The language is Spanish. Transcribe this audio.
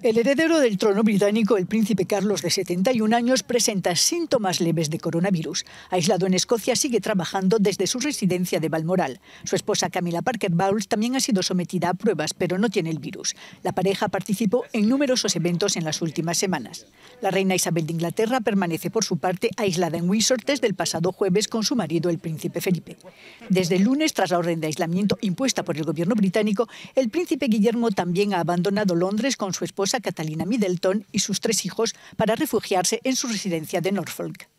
El heredero del trono británico, el príncipe Carlos de 71 años, presenta síntomas leves de coronavirus. Aislado en Escocia, sigue trabajando desde su residencia de Balmoral. Su esposa Camila Parker Bowles también ha sido sometida a pruebas, pero no tiene el virus. La pareja participó en numerosos eventos en las últimas semanas. La reina Isabel de Inglaterra permanece por su parte aislada en Windsor desde el pasado jueves con su marido, el príncipe Felipe. Desde el lunes, tras la orden de aislamiento impuesta por el gobierno británico, el príncipe Guillermo también ha abandonado Londres con su esposa a Catalina Middleton y sus tres hijos para refugiarse en su residencia de Norfolk.